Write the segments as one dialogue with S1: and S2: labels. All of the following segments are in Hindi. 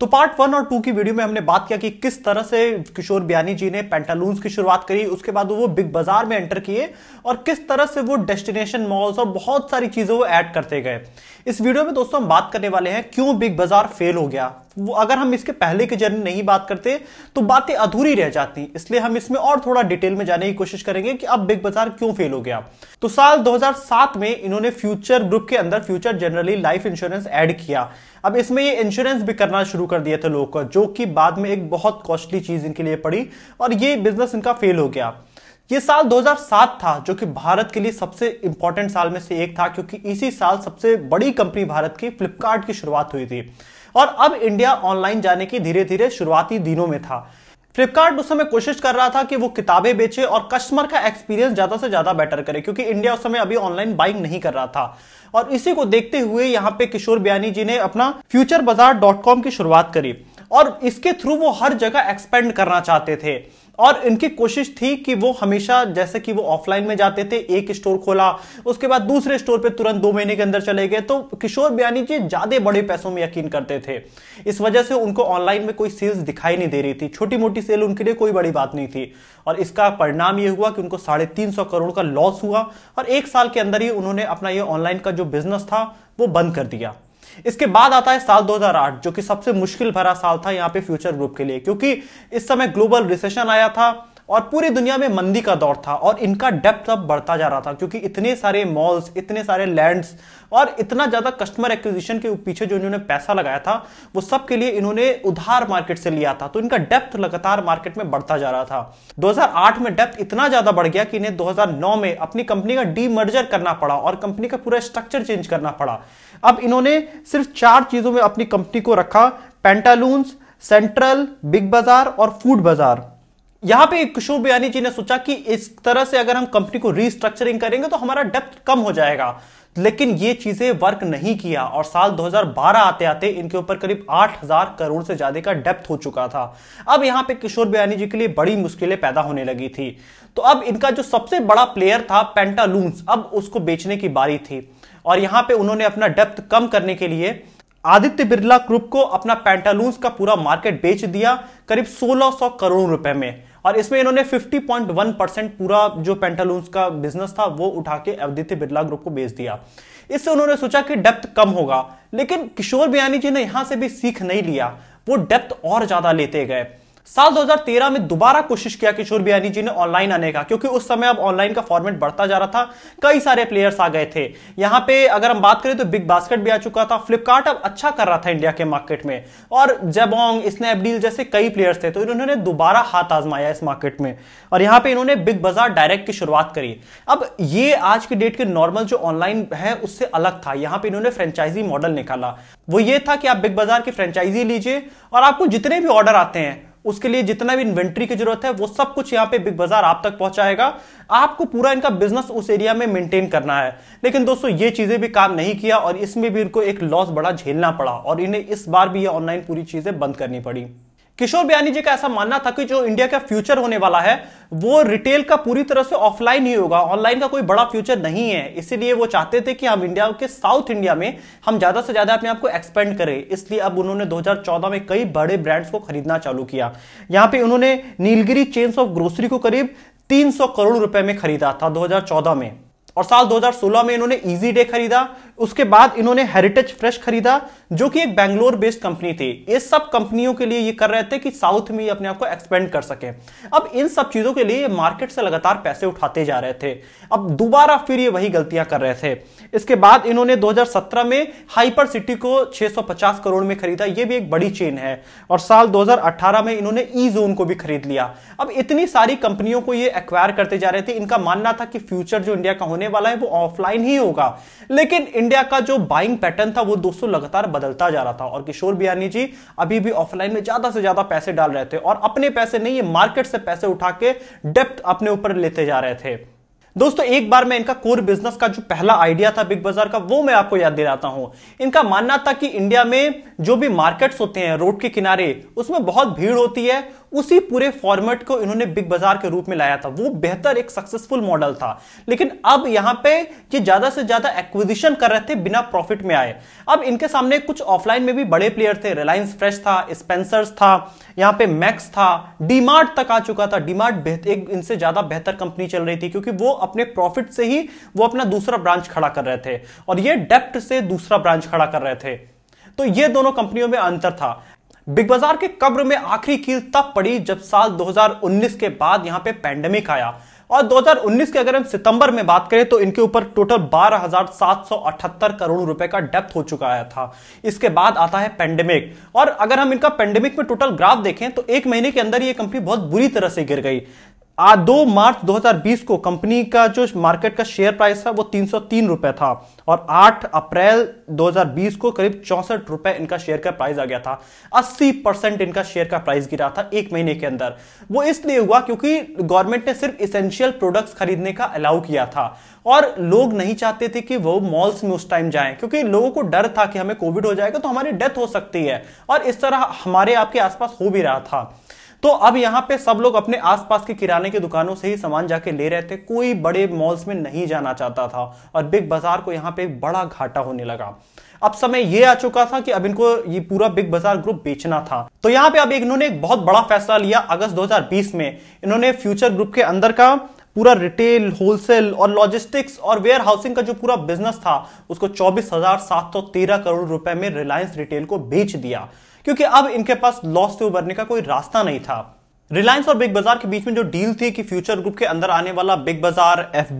S1: तो पार्ट वन और टू की वीडियो में हमने बात किया कि किस तरह से किशोर बयानी जी ने पेंटालून्स की शुरुआत करी उसके बाद वो बिग बाजार में एंटर किए और किस तरह से वो डेस्टिनेशन मॉल्स और बहुत सारी चीजें वो ऐड करते गए इस वीडियो में दोस्तों हम बात करने वाले हैं क्यों बिग बाजार फेल हो गया वो अगर हम इसके पहले के जर्नी नहीं बात करते तो बातें अधूरी रह जाती इसलिए हम इसमें और थोड़ा डिटेल में जाने की कोशिश करेंगे कि अब बिग बाजार क्यों फेल हो गया तो साल 2007 में इन्होंने फ्यूचर ग्रुप के अंदर Future Generali life insurance add किया अब इसमें ये इंश्योरेंस भी करना शुरू कर दिया था लोगों का जो कि बाद में एक बहुत कॉस्टली चीज इनके लिए पड़ी और ये बिजनेस इनका फेल हो गया ये साल 2007 था जो कि भारत के लिए सबसे इंपॉर्टेंट साल में से एक था क्योंकि इसी साल सबसे बड़ी कंपनी भारत की फ्लिपकार्ट की शुरुआत हुई थी और अब इंडिया ऑनलाइन जाने की धीरे धीरे शुरुआती दिनों में था फ्लिपकार्ट उस समय कोशिश कर रहा था कि वो किताबें बेचे और कस्टमर का एक्सपीरियंस ज्यादा से ज्यादा बेटर करे क्योंकि इंडिया उस समय अभी ऑनलाइन बाइंग नहीं कर रहा था और इसी को देखते हुए यहाँ पे किशोर बयानी जी ने अपना फ्यूचर बाजार डॉट कॉम की शुरुआत करी और इसके थ्रू वो हर जगह एक्सपेंड करना चाहते थे और इनकी कोशिश थी कि वो हमेशा जैसे कि वो ऑफलाइन में जाते थे एक स्टोर खोला उसके बाद दूसरे स्टोर पे तुरंत दो महीने के अंदर चले गए तो किशोर बयानी जी ज्यादा बड़े पैसों में यकीन करते थे इस वजह से उनको ऑनलाइन में कोई सेल्स दिखाई नहीं दे रही थी छोटी मोटी सेल उनके लिए कोई बड़ी बात नहीं थी और इसका परिणाम यह हुआ कि उनको साढ़े तीन सौ करोड़ का लॉस हुआ और एक साल के अंदर ही उन्होंने अपना ये ऑनलाइन का जो बिजनेस था वो बंद कर दिया इसके बाद आता है साल 2008 जो कि सबसे मुश्किल भरा साल था यहाँ पे फ्यूचर ग्रुप के लिए क्योंकि इस समय ग्लोबल रिसेशन आया था और पूरी दुनिया में मंदी का दौर था और इनका डेप्थ अब बढ़ता जा रहा था क्योंकि इतने सारे मॉल्स इतने सारे लैंड्स और इतना ज़्यादा कस्टमर एक्विजिशन के पीछे जो इन्होंने पैसा लगाया था वो सब के लिए इन्होंने उधार मार्केट से लिया था तो इनका डेप्थ लगातार मार्केट में बढ़ता जा रहा था 2008 में डेप्थ इतना ज़्यादा बढ़ गया कि इन्हें 2009 में अपनी कंपनी का मर्जर करना पड़ा और कंपनी का पूरा स्ट्रक्चर चेंज करना पड़ा अब इन्होंने सिर्फ चार चीज़ों में अपनी कंपनी को रखा पेंटालून सेंट्रल बिग बाजार और फूड बाजार यहां पे किशोर बयानी जी ने सोचा कि इस तरह से अगर हम कंपनी को रीस्ट्रक्चरिंग करेंगे तो हमारा डेप्थ कम हो जाएगा लेकिन ये चीजें वर्क नहीं किया और साल 2012 आते आते इनके ऊपर करीब 8000 करोड़ से ज्यादा का डेप्थ हो चुका था अब यहां पे किशोर बयानी जी के लिए बड़ी मुश्किलें पैदा होने लगी थी तो अब इनका जो सबसे बड़ा प्लेयर था पेंटालूंस अब उसको बेचने की बारी थी और यहां पे उन्होंने अपना डेप्थ कम करने के लिए आदित्य बिरला ग्रुप को अपना पेंटालूंस का पूरा मार्केट बेच दिया करीब 1600 करोड़ रुपए में और इसमें इन्होंने 50.1 परसेंट पूरा जो पेंटालून्स का बिजनेस था वो उठा के आदित्य बिरला ग्रुप को बेच दिया इससे उन्होंने सोचा कि डेप्थ कम होगा लेकिन किशोर बयानी जी ने यहां से भी सीख नहीं लिया वो डेप्थ और ज्यादा लेते गए साल 2013 में दोबारा कोशिश किया किशोर बियानी जी ने ऑनलाइन आने का क्योंकि उस समय अब ऑनलाइन का फॉर्मेट बढ़ता जा रहा था कई सारे प्लेयर्स आ गए थे यहां पे अगर हम बात करें तो बिग बास्केट भी आ चुका था फ्लिपकार्ट अब अच्छा कर रहा था इंडिया के मार्केट में और जेबोंग स्नैपडील जैसे कई प्लेयर्स थे तो इन्होंने दोबारा हाथ आजमाया इस मार्केट में और यहां पर इन्होंने बिग बाजार डायरेक्ट की शुरुआत करी अब ये आज के डेट के नॉर्मल जो ऑनलाइन है उससे अलग था यहां पर इन्होंने फ्रेंचाइजी मॉडल निकाला वो ये था कि आप बिग बाजार की फ्रेंचाइजी लीजिए और आपको जितने भी ऑर्डर आते हैं उसके लिए जितना भी इन्वेंट्री की जरूरत है वो सब कुछ यहाँ पे बिग बाजार आप तक पहुंचाएगा आपको पूरा इनका बिजनेस उस एरिया में मेंटेन करना है लेकिन दोस्तों ये चीजें भी काम नहीं किया और इसमें भी इनको एक लॉस बड़ा झेलना पड़ा और इन्हें इस बार भी ये ऑनलाइन पूरी चीजें बंद करनी पड़ी किशोर बयानी जी का ऐसा मानना था कि जो इंडिया का फ्यूचर होने वाला है वो रिटेल का पूरी तरह से ऑफलाइन ही होगा ऑनलाइन का कोई बड़ा फ्यूचर नहीं है इसीलिए वो चाहते थे कि हम इंडिया के साउथ इंडिया में हम ज्यादा से ज्यादा अपने आप को एक्सपेंड करें इसलिए अब उन्होंने 2014 में कई बड़े ब्रांड्स को खरीदना चालू किया यहां पर उन्होंने नीलगिरी चेन्स ऑफ ग्रोसरी को करीब तीन करोड़ रुपए में खरीदा था दो में और साल 2016 में इन्होंने इजी डे खरीदा उसके बाद इन्होंने हेरिटेज फ्रेश खरीदा जो कि एक बैंगलोर बेस्ड कंपनी थी ये सब कंपनियों के लिए ये कर रहे थे कि साउथ में अपने आप को एक्सपेंड कर सके अब इन सब चीजों के लिए मार्केट से लगातार पैसे उठाते जा रहे थे अब दोबारा फिर ये वही गलतियां कर रहे थे इसके बाद इन्होंने दो में हाइपर सिटी को छह करोड़ में खरीदा यह भी एक बड़ी चेन है और साल दो में इन्होंने ई जोन को भी खरीद लिया अब इतनी सारी कंपनियों को ये एक्वायर करते जा रहे थे इनका मानना था कि फ्यूचर जो इंडिया का होने वाला है वो ऑफलाइन ही होगा लेकिन इंडिया का जो बाइंग पैटर्न था वो दोस्तों लगातार बदलता जा रहा था और किशोर बियानी जी अभी भी ऑफलाइन में ज्यादा से ज्यादा पैसे डाल रहे थे और अपने पैसे नहीं ये मार्केट से पैसे उठा के डेप्थ अपने ऊपर लेते जा रहे थे दोस्तों एक बार मैं इनका कोर बिजनेस का जो पहला आइडिया था बिग बाजार का वो मैं आपको याद दिलाता हूं इनका मानना था कि इंडिया में जो भी मार्केट्स होते हैं रोड के किनारे उसमें बहुत भीड़ होती है उसी पूरे फॉर्मेट को इन्होंने बिग बाजार के रूप में लाया था वो बेहतर एक सक्सेसफुल मॉडल था लेकिन अब यहां पे ये ज्यादा से ज्यादा एक्विजिशन कर रहे थे बिना प्रॉफिट में आए अब इनके सामने कुछ ऑफलाइन में भी बड़े प्लेयर थे रिलायंस फ्रेश था स्पेंसर्स था यहां पे मैक्स था डीमार्ट तक आ चुका था डीमार्ट एक इनसे ज्यादा बेहतर कंपनी चल रही थी क्योंकि वो अपने प्रॉफिट से ही वो अपना दूसरा ब्रांच खड़ा कर रहे थे और ये डेप्ट से दूसरा ब्रांच खड़ा कर रहे थे तो ये दोनों कंपनियों में अंतर था बिग बाजार के कब्र में आखिरी कील तब पड़ी जब साल 2019 के बाद यहां पे पैंडेमिक आया और 2019 के अगर हम सितंबर में बात करें तो इनके ऊपर टोटल 12,778 करोड़ रुपए का डेप्थ हो चुका आया था इसके बाद आता है पेंडेमिक और अगर हम इनका पेंडेमिक में टोटल ग्राफ देखें तो एक महीने के अंदर ये कंपनी बहुत बुरी तरह से गिर गई आज दो मार्च 2020 को कंपनी का जो मार्केट का शेयर प्राइस था वो तीन सौ था और 8 अप्रैल 2020 को करीब चौसठ रुपए इनका शेयर का प्राइस आ गया था 80 परसेंट इनका शेयर का प्राइस गिरा था एक महीने के अंदर वो इसलिए हुआ क्योंकि गवर्नमेंट ने सिर्फ इसेंशियल प्रोडक्ट्स खरीदने का अलाउ किया था और लोग नहीं चाहते थे कि वो मॉल्स में उस टाइम जाएं क्योंकि लोगों को डर था कि हमें कोविड हो जाएगा तो हमारी डेथ हो सकती है और इस तरह हमारे आपके आसपास हो भी रहा था तो अब यहाँ पे सब लोग अपने आसपास के किराने की दुकानों से ही सामान जाके ले रहे थे कोई बड़े मॉल्स में नहीं जाना चाहता था और बिग बाजार को यहाँ पे बड़ा घाटा होने लगा अब समय यह आ चुका था कि अब इनको ये पूरा बिग बाजार ग्रुप बेचना था तो यहाँ पे अब इन्होंने एक बहुत बड़ा फैसला लिया अगस्त 2020 में इन्होंने फ्यूचर ग्रुप के अंदर का पूरा रिटेल होलसेल और लॉजिस्टिक्स और वेयर हाउसिंग का जो पूरा बिजनेस था उसको चौबीस हजार सात सौ तेरह करोड़ रुपए में रिलायंस रिटेल को बेच दिया क्योंकि अब इनके पास लॉस से उबरने का कोई रास्ता नहीं था रिलायंस और बिग बाजार के बीच में जो डील थी कि फ्यूचर ग्रुप के अंदर आने वाला Big Bazaar F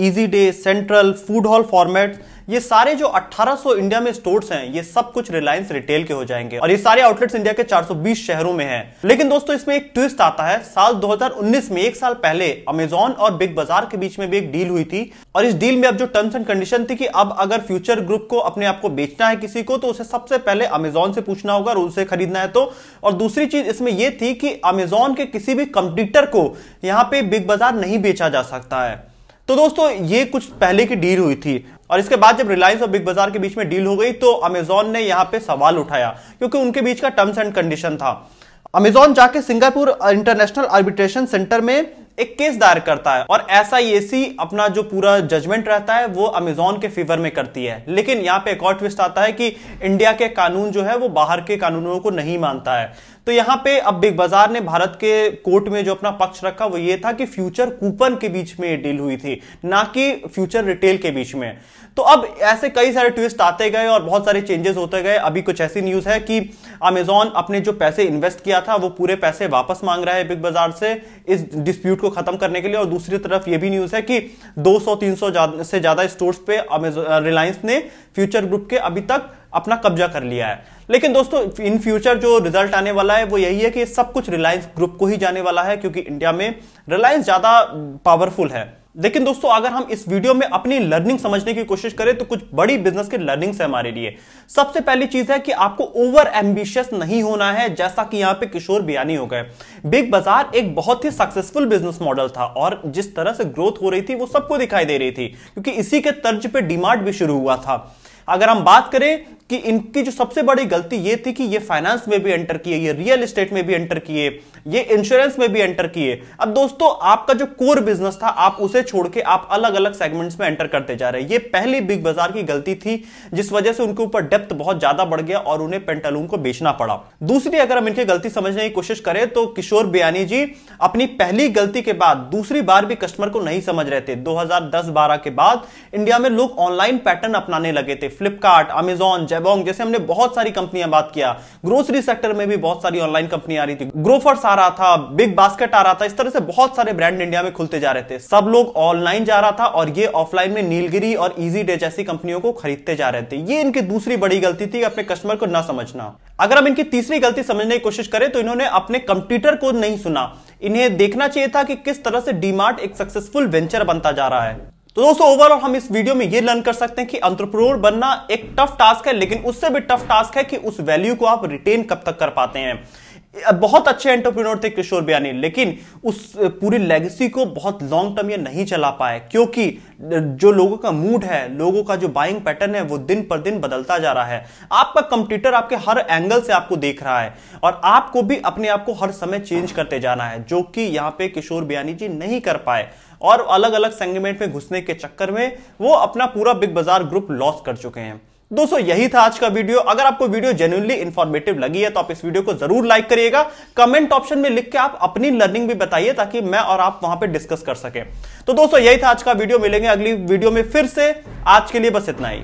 S1: Easyday Central Food Hall format ये सारे जो 1800 इंडिया में स्टोर्स हैं ये सब कुछ रिलायंस रिटेल के हो जाएंगे और ये सारे आउटलेट्स इंडिया के 420 शहरों में हैं लेकिन दोस्तों इसमें एक ट्विस्ट आता है साल 2019 में एक साल पहले अमेजोन और बिग बाजार के बीच में भी एक डील हुई थी और इस डील में अब जो टर्म्स एंड कंडीशन थी कि अब अगर फ्यूचर ग्रुप को अपने आप को बेचना है किसी को तो उसे सबसे पहले अमेजोन से पूछना होगा और उसे खरीदना है तो और दूसरी चीज इसमें यह थी कि अमेजोन के किसी भी कंप्यूटर को यहाँ पे बिग बाजार नहीं बेचा जा सकता है तो दोस्तों ये कुछ पहले की डील हुई थी और इसके बाद जब रिलायंस और बिग बाजार के बीच में डील हो गई तो अमेजोन ने यहां पे सवाल उठाया क्योंकि उनके बीच का टर्म्स एंड कंडीशन था अमेजोन जाके सिंगापुर इंटरनेशनल आर्बिट्रेशन सेंटर में एक केस दायर करता है और ऐसा एसी अपना जो पूरा जजमेंट रहता है वो अमेजोन के फेवर में करती है लेकिन यहाँ पे एक और ट्विस्ट आता है कि इंडिया के कानून जो है वो बाहर के कानूनों को नहीं मानता है तो यहां पे अब बिग बाजार ने भारत के कोर्ट में जो अपना पक्ष रखा वो ये था कि फ्यूचर कूपन के बीच में डील हुई थी ना कि फ्यूचर रिटेल के बीच में तो अब ऐसे कई सारे ट्विस्ट आते गए और बहुत सारे चेंजेस होते गए अभी कुछ ऐसी न्यूज है कि अमेजोन अपने जो पैसे इन्वेस्ट किया था वो पूरे पैसे वापस मांग रहा है बिग बाजार से इस डिस्प्यूट को खत्म करने के लिए और दूसरी तरफ ये भी न्यूज है कि 200-300 से ज्यादा स्टोर्स पे रिलायंस ने फ्यूचर ग्रुप के अभी तक अपना कब्जा कर लिया है लेकिन दोस्तों इन फ्यूचर जो रिजल्ट आने वाला है वो यही है कि सब कुछ रिलायंस ग्रुप को ही जाने वाला है क्योंकि इंडिया में रिलायंस ज्यादा पावरफुल है लेकिन दोस्तों अगर हम इस वीडियो में अपनी लर्निंग समझने की कोशिश करें तो कुछ बड़ी बिजनेस के लर्निंग्स है हमारे लिए सबसे पहली चीज है कि आपको ओवर एम्बिशियस नहीं होना है जैसा कि यहां पे किशोर बियानी हो गए बिग बाजार एक बहुत ही सक्सेसफुल बिजनेस मॉडल था और जिस तरह से ग्रोथ हो रही थी वो सबको दिखाई दे रही थी क्योंकि इसी के तर्ज पर डिमांड भी शुरू हुआ था अगर हम बात करें कि इनकी जो सबसे बड़ी गलती ये थी कि ये फाइनेंस में भी एंटर किए ये रियल एस्टेट में भी एंटर किए ये इंश्योरेंस में भी एंटर किए अब दोस्तों आपका जो कोर बिजनेस था आप उसे छोड़ के आप अलग अलग सेगमेंट्स में एंटर करते जा रहे हैं ये पहली बिग बाजार की गलती थी जिस वजह से उनके ऊपर डेप्थ बहुत ज्यादा बढ़ गया और उन्हें पेंटालून को बेचना पड़ा दूसरी अगर हम इनकी गलती समझने की कोशिश करें तो किशोर बयानी जी अपनी पहली गलती के बाद दूसरी बार भी कस्टमर को नहीं समझ रहे थे दो हजार के बाद इंडिया में लोग ऑनलाइन पैटर्न अपनाने लगे थे फ्लिपकार्ट अमेजोन जैबोंग जैसे हमने बहुत सारी कंपनियां बात किया ग्रोसरी सेक्टर में भी बहुत सारी ऑनलाइन कंपनी आ रही थी ग्रोफर्स आ रहा था बिग बास्केट आ रहा था इस तरह से बहुत सारे ब्रांड इंडिया में खुलते जा रहे थे सब लोग ऑनलाइन जा रहा था और ये ऑफलाइन में नीलगिरी और इजी डे जैसी कंपनियों को खरीदते जा रहे थे ये इनकी दूसरी बड़ी गलती थी अपने कस्टमर को न समझना अगर हम इनकी तीसरी गलती समझने की कोशिश करें तो इन्होंने अपने कंप्यूटर को नहीं सुना इन्हें देखना चाहिए था कि किस तरह से डीमार्ट एक सक्सेसफुल वेंचर बनता जा रहा है तो दोस्तों ओवरऑल हम इस वीडियो में ये लर्न कर सकते हैं कि अंतरप्रोर बनना एक टफ टास्क है लेकिन उससे भी टफ टास्क है कि उस वैल्यू को आप रिटेन कब तक कर पाते हैं बहुत अच्छे एंटरप्रेन्योर थे किशोर बयानी लेकिन उस पूरी लेगेसी को बहुत लॉन्ग टर्म ये नहीं चला पाए क्योंकि जो लोगों का मूड है लोगों का जो बाइंग पैटर्न है वो दिन पर दिन बदलता जा रहा है आपका कंप्यूटर आपके हर एंगल से आपको देख रहा है और आपको भी अपने आप को हर समय चेंज करते जाना है जो कि यहाँ पे किशोर बयानी जी नहीं कर पाए और अलग अलग सेगमेंट में घुसने के चक्कर में वो अपना पूरा बिग बाजार ग्रुप लॉस कर चुके हैं दोस्तों यही था आज का वीडियो अगर आपको वीडियो जेन्यूनली इन्फॉर्मेटिव लगी है तो आप इस वीडियो को जरूर लाइक करिएगा कमेंट ऑप्शन में लिख के आप अपनी लर्निंग भी बताइए ताकि मैं और आप वहां पे डिस्कस कर सके तो दोस्तों यही था आज का वीडियो मिलेंगे अगली वीडियो में फिर से आज के लिए बस इतना ही